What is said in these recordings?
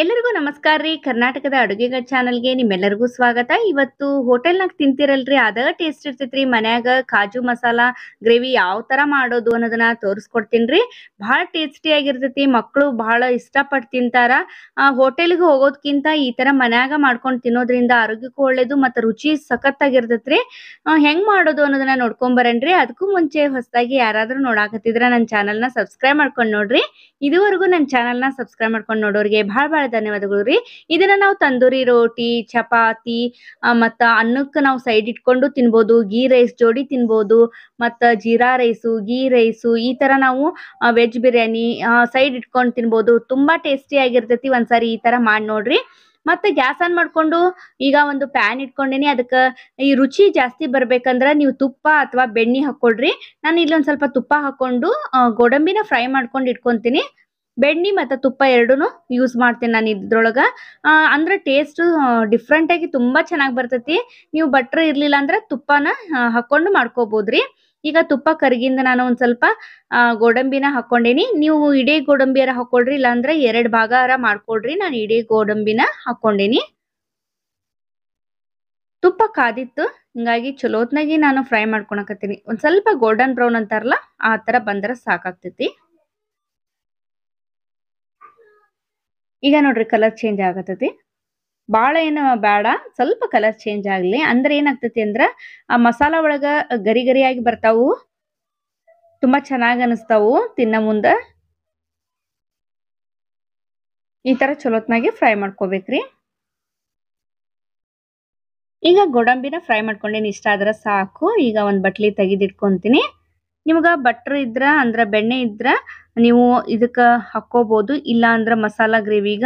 ಎಲ್ಲರಿಗೂ ನಮಸ್ಕಾರ ರೀ ಕರ್ನಾಟಕದ ಅಡುಗೆಗಳ ಚಾನಲ್ಗೆ ನಿಮ್ಮೆಲ್ಲರಿಗೂ ಸ್ವಾಗತ ಇವತ್ತು ಹೋಟೆಲ್ನಾಗ ತಿಂತಿರಲ್ರಿ ಅದ ಟೇಸ್ಟ್ ಇರ್ತೈತ್ರಿ ಮನ್ಯಾಗ ಕಾಜು ಮಸಾಲ ಗ್ರೇವಿ ಯಾವ ತರ ಮಾಡೋದು ಅನ್ನೋದನ್ನ ತೋರಿಸ್ಕೊಡ್ತೀನಿ ಬಹಳ ಟೇಸ್ಟಿ ಆಗಿರ್ತೈತಿ ಮಕ್ಕಳು ಬಹಳ ಇಷ್ಟಪಟ್ಟು ತಿಂತಾರ ಹೋಟೆಲ್ಗೆ ಹೋಗೋದ್ಕಿಂತ ಈ ತರ ಮನ್ಯಾಗ ಮಾಡ್ಕೊಂಡು ತಿನ್ನೋದ್ರಿಂದ ಆರೋಗ್ಯಕ್ಕೂ ಒಳ್ಳೇದು ಮತ್ತ ರುಚಿ ಸಖತ್ ಆಗಿರ್ತೈತ್ರಿ ಹೆಂಗ್ ಮಾಡೋದು ಅನ್ನೋದನ್ನ ಬರೇನ್ರಿ ಅದಕ್ಕೂ ಮುಂಚೆ ಹೊಸದಾಗಿ ಯಾರಾದರೂ ನೋಡಾಕತ್ತಿದ್ರ ನನ್ನ ನ ಸಬ್ಸ್ಕ್ರೈಬ್ ಮಾಡ್ಕೊಂಡು ನೋಡ್ರಿ ಇದುವರೆಗೂ ನನ್ನ ಚಾನಲ್ನ ಸಬ್ಸ್ಕ್ರೈಬ್ ಮಾಡ್ಕೊಂಡು ನೋಡೋರಿಗೆ ಬಹಳ ಭಾಳ ಧನ್ಯವಾದಗಳು ರೀ ಇದನ್ನ ನಾವು ತಂದೂರಿ ರೋಟಿ ಚಪಾತಿ ಮತ್ತ ಅನ್ನಕ್ಕೆ ನಾವು ಸೈಡ್ ಇಟ್ಕೊಂಡು ತಿನ್ಬೋದು ಗೀ ರೈಸ್ ಜೋಡಿ ತಿನ್ಬೋದು ಮತ್ತ ಜೀರಾ ರೈಸು ಗೀ ರೈಸು ಈ ತರ ನಾವು ವೆಜ್ ಬಿರಿಯಾನಿ ಸೈಡ್ ಇಟ್ಕೊಂಡು ತಿನ್ಬೋದು ತುಂಬಾ ಟೇಸ್ಟಿ ಆಗಿರ್ತೈತಿ ಒಂದ್ಸರಿ ಈ ತರ ಮಾಡಿ ನೋಡ್ರಿ ಮತ್ತೆ ಗ್ಯಾಸ್ ಆನ್ ಮಾಡ್ಕೊಂಡು ಈಗ ಒಂದು ಪ್ಯಾನ್ ಇಟ್ಕೊಂಡಿನಿ ಅದಕ್ಕೆ ಈ ರುಚಿ ಜಾಸ್ತಿ ಬರ್ಬೇಕಂದ್ರ ನೀವು ತುಪ್ಪ ಅಥವಾ ಬೆಣ್ಣೆ ಹಾಕೊಳ್ರಿ ನಾನು ಇಲ್ಲೊಂದು ಸ್ವಲ್ಪ ತುಪ್ಪ ಹಾಕೊಂಡು ಗೋಡಂಬಿನ ಫ್ರೈ ಮಾಡ್ಕೊಂಡು ಇಟ್ಕೊಂತೀನಿ ಬೆಣ್ಣೆ ಮತ್ತು ತುಪ್ಪ ಎರಡೂ ಯೂಸ್ ಮಾಡ್ತೀನಿ ನಾನು ಇದ್ರೊಳಗೆ ಅಂದ್ರೆ ಟೇಸ್ಟು ಡಿಫ್ರೆಂಟಾಗಿ ತುಂಬ ಚೆನ್ನಾಗಿ ಬರ್ತೈತಿ ನೀವು ಬಟ್ರ್ ಇರಲಿಲ್ಲ ಅಂದ್ರೆ ತುಪ್ಪನ ಹಾಕ್ಕೊಂಡು ಮಾಡ್ಕೋಬೋದು ರೀ ಈಗ ತುಪ್ಪ ಕರಿಗಿಂದ ನಾನು ಒಂದು ಸ್ವಲ್ಪ ಗೋಡಂಬಿನ ಹಾಕ್ಕೊಂಡೇನಿ ನೀವು ಇಡೀ ಅರ ಹಾಕ್ಕೊಳ್ರಿ ಇಲ್ಲಾಂದ್ರೆ ಎರಡು ಅರ ಮಾಡ್ಕೊಳ್ರಿ ನಾನು ಇಡೀ ಗೋಡಂಬಿನ ಹಾಕ್ಕೊಂಡೇನಿ ತುಪ್ಪ ಕಾದಿತ್ತು ಹಿಂಗಾಗಿ ಚಲೋತ್ನಾಗಿ ನಾನು ಫ್ರೈ ಮಾಡ್ಕೊಳಕತ್ತೀನಿ ಒಂದು ಸ್ವಲ್ಪ ಗೋಲ್ಡನ್ ಬ್ರೌನ್ ಅಂತಾರಲ್ಲ ಆ ಥರ ಬಂದ್ರೆ ಸಾಕಾಗ್ತೈತಿ ಈಗ ನೋಡ್ರಿ ಕಲರ್ ಚೇಂಜ್ ಆಗತೈತಿ ಭಾಳ ಏನು ಬೇಡ ಸ್ವಲ್ಪ ಕಲರ್ ಚೇಂಜ್ ಆಗಲಿ ಅಂದ್ರೆ ಏನಾಗ್ತೈತಿ ಅಂದ್ರೆ ಆ ಮಸಾಲ ಒಳಗ ಗರಿ ಗರಿಯಾಗಿ ಬರ್ತಾವು ತುಂಬಾ ಚೆನ್ನಾಗಿ ಅನಿಸ್ತಾವು ತಿನ್ನ ಮುಂದ ಈ ತರ ಚಲೋತ್ನಾಗೆ ಫ್ರೈ ಮಾಡ್ಕೋಬೇಕ್ರಿ ಈಗ ಗೋಡಂಬಿನ ಫ್ರೈ ಮಾಡ್ಕೊಂಡೇನು ಇಷ್ಟ ಆದ್ರೆ ಸಾಕು ಈಗ ಒಂದು ಬಟ್ಲಿ ತೆಗೆದಿಟ್ಕೊತೀನಿ ನಿಮಗ ಬಟ್ರ್ ಇದ್ರ ಅಂದ್ರೆ ಬೆಣ್ಣೆ ಇದ್ರ ನೀವು ಇದಕ್ಕ ಹಾಕೋಬಹುದು ಇಲ್ಲ ಅಂದ್ರೆ ಮಸಾಲ ಗ್ರೇವಿಗ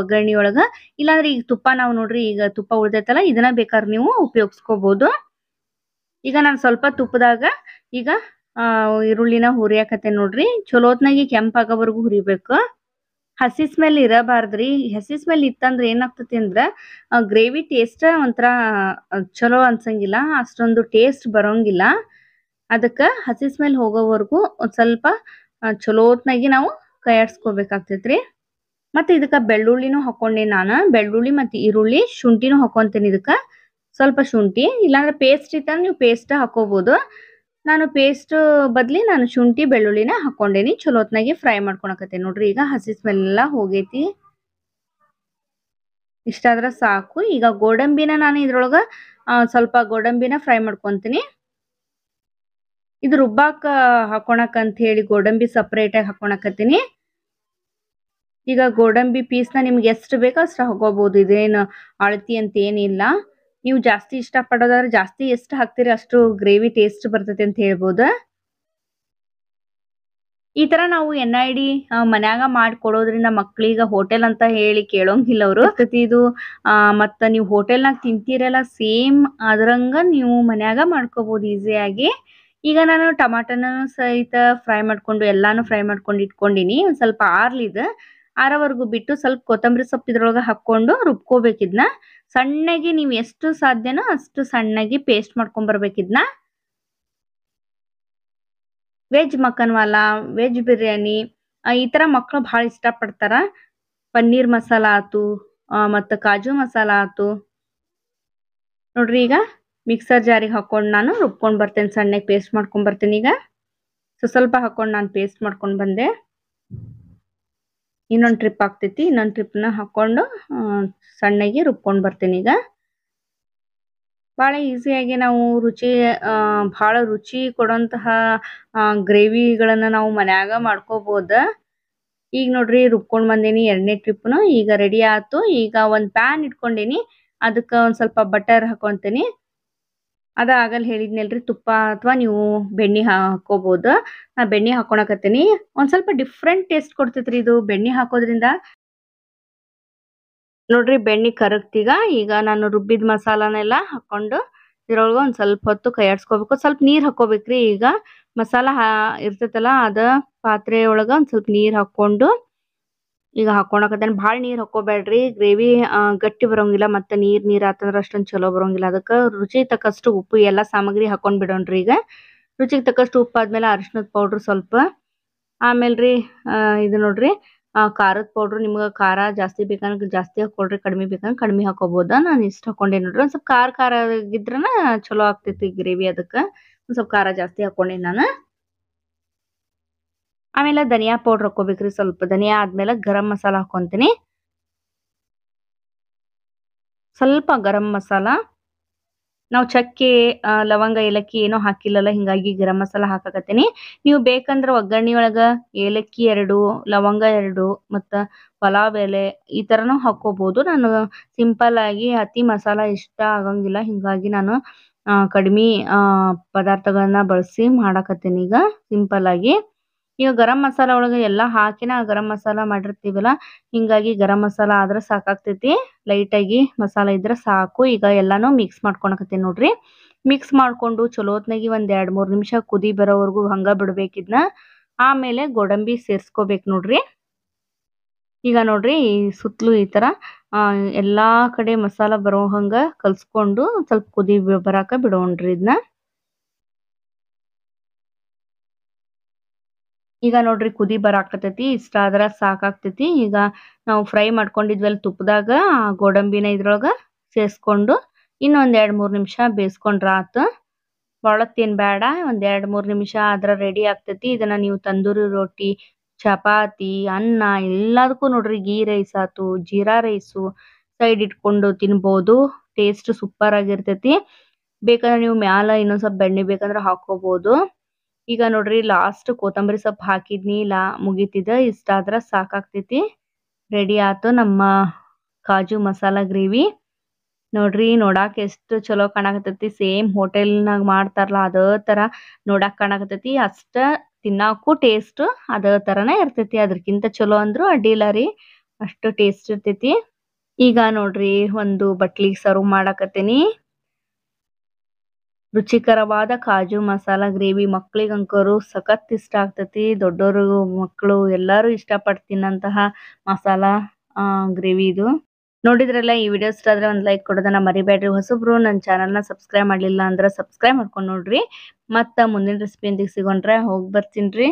ಒಗ್ಗರಣೆ ಒಳಗ ಇಲ್ಲಾಂದ್ರೆ ಈಗ ತುಪ್ಪ ನಾವು ನೋಡ್ರಿ ಈಗ ತುಪ್ಪ ಉಳ್ದೈತಲ್ಲ ಇದನ್ನ ಬೇಕಾದ್ರೆ ನೀವು ಉಪಯೋಗಿಸ್ಕೋಬಹುದು ಈಗ ನಾನು ಸ್ವಲ್ಪ ತುಪ್ಪದಾಗ ಈಗ ಈರುಳ್ಳಿನ ಹುರಿಯಾಕತ್ತೆ ನೋಡ್ರಿ ಚಲೋತ್ನಾಗಿ ಕೆಂಪಾಗೋವರೆಗೂ ಹುರಿಬೇಕು ಹಸಿ ಸ್ಮೆಲ್ ಇರಬಾರ್ದ್ರಿ ಹಸಿ ಸ್ಮೆಲ್ ಇತ್ತಂದ್ರೆ ಏನಾಗ್ತತಿ ಅಂದ್ರೆ ಗ್ರೇವಿ ಟೇಸ್ಟ್ ಒಂಥರ ಚಲೋ ಅನ್ಸಂಗಿಲ್ಲ ಅಷ್ಟೊಂದು ಟೇಸ್ಟ್ ಬರೋಂಗಿಲ್ಲ ಅದಕ್ಕೆ ಹಸಿ ಸ್ಮೆಲ್ ಹೋಗೋವರೆಗೂ ಒಂದ್ ಸ್ವಲ್ಪ ಚಲೋತ್ನಾಗಿ ನಾವು ಕೈಯಾಡ್ಸ್ಕೋಬೇಕಾಗ್ತೈತ್ರಿ ಮತ್ತೆ ಇದಕ್ಕೆ ಬೆಳ್ಳುಳ್ಳಿನೂ ಹಾಕೊಂಡೆ ನಾನು ಬೆಳ್ಳುಳ್ಳಿ ಮತ್ತು ಈರುಳ್ಳಿ ಶುಂಠಿನೂ ಹಾಕೊತೀನಿ ಇದಕ್ಕೆ ಸ್ವಲ್ಪ ಶುಂಠಿ ಇಲ್ಲಾಂದ್ರೆ ಪೇಸ್ಟ್ ಇತ್ತಂದ್ರೆ ನೀವು ಪೇಸ್ಟ್ ಹಾಕೋಬೋದು ನಾನು ಪೇಸ್ಟ್ ಬದಲಿ ನಾನು ಶುಂಠಿ ಬೆಳ್ಳುಳ್ಳಿನ ಹಾಕೊಂಡೇನಿ ಚಲೋತ್ನಾಗಿ ಫ್ರೈ ಮಾಡ್ಕೊಳಕತ್ತೆ ನೋಡ್ರಿ ಈಗ ಹಸಿ ಸ್ಮೆಲ್ ಎಲ್ಲ ಹೋಗೈತಿ ಇಷ್ಟಾದ್ರೆ ಸಾಕು ಈಗ ಗೋಡಂಬಿನ ನಾನು ಇದ್ರೊಳಗ ಸ್ವಲ್ಪ ಗೋಡಂಬಿನ ಫ್ರೈ ಮಾಡ್ಕೊತೀನಿ ಇದು ರುಬ್ಬಾಕ ಹಾಕೋಣಕ್ ಅಂತ ಹೇಳಿ ಗೋಡಂಬಿ ಸಪ್ರೇಟ್ ಆಗಿ ಹಾಕೋಣಕತ್ತೀನಿ ಈಗ ಗೋಡಂಬಿ ನ ನಿಮ್ಗೆ ಎಷ್ಟು ಬೇಕೋ ಅಷ್ಟು ಹಾಕೋಬಹುದು ಇದೇನು ಅಳತಿ ಅಂತ ಏನಿಲ್ಲ ನೀವು ಜಾಸ್ತಿ ಇಷ್ಟಪಡೋದಾದ್ರೆ ಜಾಸ್ತಿ ಎಷ್ಟು ಹಾಕ್ತೀರಿ ಅಷ್ಟು ಗ್ರೇವಿ ಟೇಸ್ಟ್ ಬರ್ತೈತಿ ಅಂತ ಹೇಳ್ಬೋದು ಈ ತರ ನಾವು ಎನ್ ಐ ಡಿ ಮನ್ಯಾಗ ಮಾಡ್ಕೊಡೋದ್ರಿಂದ ಮಕ್ಕಳಿಗೆ ಹೋಟೆಲ್ ಅಂತ ಹೇಳಿ ಕೇಳೋಂಗಿಲ್ಲ ಅವರು ಇದು ಮತ್ತ ನೀವು ಹೋಟೆಲ್ನಾಗ ತಿಂತೀರಲ್ಲ ಸೇಮ್ ಅದ್ರಂಗ ನೀವು ಮನ್ಯಾಗ ಮಾಡ್ಕೋಬಹುದು ಈಸಿಯಾಗಿ ಈಗ ನಾನು ಟಮಾಟನ ಸಹಿತ ಫ್ರೈ ಮಾಡ್ಕೊಂಡು ಎಲ್ಲಾನು ಫ್ರೈ ಮಾಡ್ಕೊಂಡು ಇಟ್ಕೊಂಡಿನಿ ಒಂದು ಸ್ವಲ್ಪ ಆರ್ಲಿದ್ ಆರವರೆಗೂ ಬಿಟ್ಟು ಸ್ವಲ್ಪ ಕೊತ್ತಂಬರಿ ಸೊಪ್ಪು ಇದ್ರೊಳಗೆ ಹಾಕ್ಕೊಂಡು ರುಬ್ಕೋಬೇಕಿದ್ನ ಸಣ್ಣಗೆ ನೀವು ಎಷ್ಟು ಸಾಧ್ಯನೋ ಅಷ್ಟು ಸಣ್ಣಗೆ ಪೇಸ್ಟ್ ಮಾಡ್ಕೊಂಬರ್ಬೇಕಿದ್ನ ವೆಜ್ ವಾಲಾ ವೆಜ್ ಬಿರಿಯಾನಿ ಈ ತರ ಮಕ್ಕಳು ಬಹಳ ಇಷ್ಟ ಪಡ್ತಾರ ಪನ್ನೀರ್ ಮಸಾಲಾ ಆತು ಮತ್ತು ಕಾಜು ಮಸಾಲಾ ಆತು ನೋಡ್ರಿ ಈಗ ಮಿಕ್ಸರ್ ಜಾರಿಗೆ ಹಾಕೊಂಡು ನಾನು ರುಬ್ಕೊಂಡು ಬರ್ತೇನೆ ಸಣ್ಣಗೆ ಪೇಸ್ಟ್ ಮಾಡ್ಕೊಂಡು ಬರ್ತೀನಿ ಈಗ ಸೊ ಸ್ವಲ್ಪ ಹಾಕೊಂಡು ನಾನು ಪೇಸ್ಟ್ ಮಾಡ್ಕೊಂಡು ಬಂದೆ ಇನ್ನೊಂದು ಟ್ರಿಪ್ ಆಗ್ತೈತಿ ಇನ್ನೊಂದು ಟ್ರಿಪ್ನ ಹಾಕ್ಕೊಂಡು ಸಣ್ಣಗೆ ರುಬ್ಕೊಂಡು ಬರ್ತೀನಿ ಈಗ ಭಾಳ ಈಸಿಯಾಗಿ ನಾವು ರುಚಿ ಭಾಳ ರುಚಿ ಕೊಡೋಂತಹ ಗ್ರೇವಿಗಳನ್ನು ನಾವು ಮನ್ಯಾಗ ಮಾಡ್ಕೋಬೋದು ಈಗ ನೋಡ್ರಿ ರುಬ್ಕೊಂಡು ಬಂದೇನಿ ಎರಡನೇ ಟ್ರಿಪ್ನು ಈಗ ರೆಡಿ ಆಯ್ತು ಈಗ ಒಂದು ಪ್ಯಾನ್ ಇಟ್ಕೊಂಡೇನಿ ಅದಕ್ಕೆ ಒಂದು ಸ್ವಲ್ಪ ಬಟರ್ ಹಾಕೊತೀನಿ ಅದ ಆಗಲ್ಲ ಹೇಳಿದ್ನಲ್ರಿ ತುಪ್ಪ ಅಥವಾ ನೀವು ಬೆಣ್ಣೆ ಹಾಕೋಬಹುದು ನಾ ಬೆಣ್ಣೆ ಹಾಕೊಣಕತ್ತೀನಿ ಒಂದ್ ಸ್ವಲ್ಪ ಡಿಫ್ರೆಂಟ್ ಟೇಸ್ಟ್ ಕೊಡ್ತೈತ್ರಿ ಇದು ಬೆಣ್ಣೆ ಹಾಕೋದ್ರಿಂದ ನೋಡ್ರಿ ಬೆಣ್ಣೆ ಕರಗ್ತೀಗ ಈಗ ನಾನು ರುಬ್ಬಿದ ಮಸಾಲನೆಲ್ಲ ಹಾಕೊಂಡು ಇದ್ರೊಳಗೆ ಒಂದ್ ಸ್ವಲ್ಪ ಹೊತ್ತು ಕೈಯಾಡ್ಸ್ಕೊಬೇಕು ಸ್ವಲ್ಪ ನೀರು ಹಾಕೋಬೇಕ್ರಿ ಈಗ ಮಸಾಲ ಹಾ ಇರ್ತೈತಲ್ಲ ಅದ ಪಾತ್ರೆ ಒಳಗೆ ಒಂದ್ ಸ್ವಲ್ಪ ನೀರು ಹಾಕೊಂಡು ಈಗ ಹಾಕೋಣಕತ್ತೇನ್ ಬಹಳ ನೀರ್ ಹಾಕೋಬೇಡ್ರಿ ಗ್ರೇವಿ ಗಟ್ಟಿ ಬರೋಂಗಿಲ್ಲ ಮತ್ತೆ ನೀರ್ ನೀರ್ ಆತಂದ್ರ ಅಷ್ಟೊಂದು ಚಲೋ ಬರೋಂಗಿಲ್ಲ ಅದಕ್ಕೆ ರುಚಿ ತಕ್ಕಷ್ಟು ಉಪ್ಪು ಎಲ್ಲಾ ಸಾಮಗ್ರಿ ಹಾಕೊಂಡ್ ಬಿಡೋಣ್ರಿ ಈಗ ರುಚಿಗೆ ತಕ್ಕಷ್ಟು ಉಪ್ಪು ಆದ್ಮೇಲೆ ಅರಿಶಿನದ ಪೌಡ್ರ್ ಸ್ವಲ್ಪ ಆಮೇಲೆ ರೀ ಇದು ನೋಡ್ರಿ ಖಾರದ ಪೌಡ್ರ್ ನಿಮ್ಗೆ ಖಾರ ಜಾಸ್ತಿ ಬೇಕಂದ್ರೆ ಜಾಸ್ತಿ ಹಾಕೊಳ್ರಿ ಕಡಿಮೆ ಬೇಕಂದ್ರೆ ಕಡಿಮೆ ಹಾಕೋಬೋದ ನಾನು ಇಷ್ಟ ಹಾಕೊಂಡೆ ನೋಡ್ರಿ ಒಂದು ಸ್ವಲ್ಪ ಖಾರ ಖಾರ ಆಗಿದ್ರನ ಚಲೋ ಆಗ್ತೈತಿ ಗ್ರೇವಿ ಅದಕ್ಕೆ ಒಂದ್ ಸ್ವಲ್ಪ ಖಾರ ಜಾಸ್ತಿ ಹಾಕೊಂಡೆ ನಾನು ಆಮೇಲೆ ಧನಿಯಾ ಪೌಡ್ರ್ ಹಾಕೋಬೇಕ್ರಿ ಸ್ವಲ್ಪ ಧನಿಯಾ ಆದ್ಮೇಲೆ ಗರಂ ಮಸಾಲ ಹಾಕೊತೀನಿ ಸ್ವಲ್ಪ ಗರಂ ಮಸಾಲ ನಾವು ಚಕ್ಕೆ ಲವಂಗ ಏಲಕ್ಕಿ ಏನೋ ಹಾಕಿಲ್ಲಲ್ಲ ಹಿಂಗಾಗಿ ಗರಂ ಮಸಾಲ ಹಾಕಕತ್ತೀನಿ ನೀವು ಬೇಕಂದ್ರೆ ಒಗ್ಗರಣೆ ಒಳಗೆ ಏಲಕ್ಕಿ ಎರಡು ಲವಂಗ ಎರಡು ಮತ್ತು ಪಲಾವ್ ಎಲೆ ಈ ಥರನೂ ಹಾಕ್ಕೋಬೋದು ನಾನು ಸಿಂಪಲ್ ಆಗಿ ಅತಿ ಮಸಾಲ ಇಷ್ಟ ಆಗಂಗಿಲ್ಲ ಹಿಂಗಾಗಿ ನಾನು ಕಡಿಮೆ ಪದಾರ್ಥಗಳನ್ನ ಬಳಸಿ ಮಾಡಕತ್ತೀನಿ ಈಗ ಸಿಂಪಲ್ ಆಗಿ ಈಗ ಗರಂ ಮಸಾಲ ಒಳಗೆ ಎಲ್ಲ ಹಾಕಿನ ಗರಂ ಮಸಾಲ ಮಾಡಿರ್ತೀವಲ್ಲ ಹಿಂಗಾಗಿ ಗರಂ ಮಸಾಲ ಆದ್ರೆ ಸಾಕಾಗ್ತೈತಿ ಲೈಟಾಗಿ ಮಸಾಲ ಇದ್ರೆ ಸಾಕು ಈಗ ಎಲ್ಲಾನು ಮಿಕ್ಸ್ ಮಾಡ್ಕೊಳಕತ್ತೀನಿ ನೋಡ್ರಿ ಮಿಕ್ಸ್ ಮಾಡ್ಕೊಂಡು ಚಲೋತ್ನಾಗಿ ಒಂದ್ ಎರಡ್ ಮೂರು ನಿಮಿಷ ಕುದಿ ಬರೋವರೆಗೂ ಹಂಗೆ ಬಿಡ್ಬೇಕಿದ್ನ ಆಮೇಲೆ ಗೋಡಂಬಿ ಸೇರಿಸ್ಕೋಬೇಕು ನೋಡ್ರಿ ಈಗ ನೋಡ್ರಿ ಈ ಸುತ್ತಲೂ ಈ ಥರ ಎಲ್ಲಾ ಕಡೆ ಮಸಾಲ ಬರೋ ಹಂಗ ಕಲಸ್ಕೊಂಡು ಸ್ವಲ್ಪ ಕುದಿ ಬರಾಕ ಬಿಡೋಣ್ರಿ ಇದನ್ನ ಈಗ ನೋಡ್ರಿ ಕುದಿ ಬರಾಕತೈತಿ ಇಷ್ಟ ಆದ್ರೆ ಸಾಕಾಗ್ತೈತಿ ಈಗ ನಾವು ಫ್ರೈ ಮಾಡ್ಕೊಂಡಿದ್ವಲ್ಲ ತುಪ್ಪದಾಗ ಗೋಡಂಬಿನ ಇದ್ರೊಳಗೆ ಸೇರಿಸ್ಕೊಂಡು ಇನ್ನೊಂದ್ ಎರಡ್ ಮೂರು ನಿಮಿಷ ಬೇಯಿಸ್ಕೊಂಡ್ರೆ ಆತು ತಿನ್ ಬೇಡ ಒಂದ್ ಎರಡ್ ಮೂರು ನಿಮಿಷ ಆದ್ರೆ ರೆಡಿ ಆಗ್ತೈತಿ ಇದನ್ನ ನೀವು ತಂದೂರಿ ರೊಟ್ಟಿ ಚಪಾತಿ ಅನ್ನ ಎಲ್ಲದಕ್ಕೂ ನೋಡ್ರಿ ಗೀ ರೈಸ್ ಆತು ಜೀರಾ ರೈಸು ಸೈಡ್ ಇಟ್ಕೊಂಡು ತಿನ್ಬೋದು ಟೇಸ್ಟ್ ಸೂಪರ್ ಆಗಿರ್ತೈತಿ ಬೇಕಂದ್ರೆ ನೀವು ಮ್ಯಾಲ ಇನ್ನೊಂದು ಸ್ವಲ್ಪ ಬೆಣ್ಣೆ ಬೇಕಂದ್ರೆ ಹಾಕೋಬಹುದು ಈಗ ನೋಡ್ರಿ ಲಾಸ್ಟ್ ಕೊತ್ತಂಬರಿ ಸೊಪ್ಪು ಹಾಕಿದ್ನಿ ಲಾ ಮುಗಿತಿದ ಇಷ್ಟಾದ್ರೆ ಸಾಕಾಗ್ತೈತಿ ರೆಡಿ ಆಯ್ತು ನಮ್ಮ ಕಾಜು ಮಸಾಲ ಗ್ರೇವಿ ನೋಡ್ರಿ ನೋಡಕ್ ಎಷ್ಟು ಚಲೋ ಕಾಣಕತ್ತೈತಿ ಸೇಮ್ ಹೋಟೆಲ್ನಾಗ ಮಾಡ್ತಾರಲ್ಲ ಅದೇ ತರ ನೋಡಕ್ ಕಾಣಕತ್ತೈತಿ ಅಷ್ಟ ತಿನ್ನಾಕು ಟೇಸ್ಟ್ ಅದೇ ಥರನೇ ಇರ್ತೈತಿ ಅದ್ರಕ್ಕಿಂತ ಚಲೋ ಅಂದ್ರು ಅಡ್ಡಿಲ್ಲ ರೀ ಅಷ್ಟು ಟೇಸ್ಟ್ ಇರ್ತೈತಿ ಈಗ ನೋಡ್ರಿ ಒಂದು ಬಟ್ಲಿಗೆ ಸರ್ವ್ ಮಾಡಕತ್ತೀನಿ ರುಚಿಕರವಾದ ಕಾಜು ಮಸಾಲಾ ಗ್ರೇವಿ ಮಕ್ಕಳಿಗಂಕರು ಸಖತ್ ಇಷ್ಟ ಆಗ್ತತಿ ದೊಡ್ಡೋರು ಮಕ್ಕಳು ಎಲ್ಲರೂ ಇಷ್ಟಪಟ್ಟು ಮಸಾಲಾ ಆ ಗ್ರೇವಿ ಇದು ನೋಡಿದ್ರಲ್ಲ ಈ ವಿಡಿಯೋ ಇಷ್ಟ ಆದ್ರೆ ಒಂದು ಲೈಕ್ ಕೊಡೋದನ್ನ ಮರಿಬೇಡ್ರಿ ಹೊಸಬ್ರು ನನ್ನ ನ ಸಬ್ಸ್ಕ್ರೈಬ್ ಮಾಡಲಿಲ್ಲ ಅಂದ್ರೆ ಸಬ್ಸ್ಕ್ರೈಬ್ ಮಾಡ್ಕೊಂಡು ನೋಡ್ರಿ ಮತ್ತ ಮುಂದಿನ ರೆಸಿಪಿಯೊಂದಿಗೆ ಸಿಗೋಣ್ರೆ ಹೋಗಿ ಬರ್ತೀನಿ ರೀ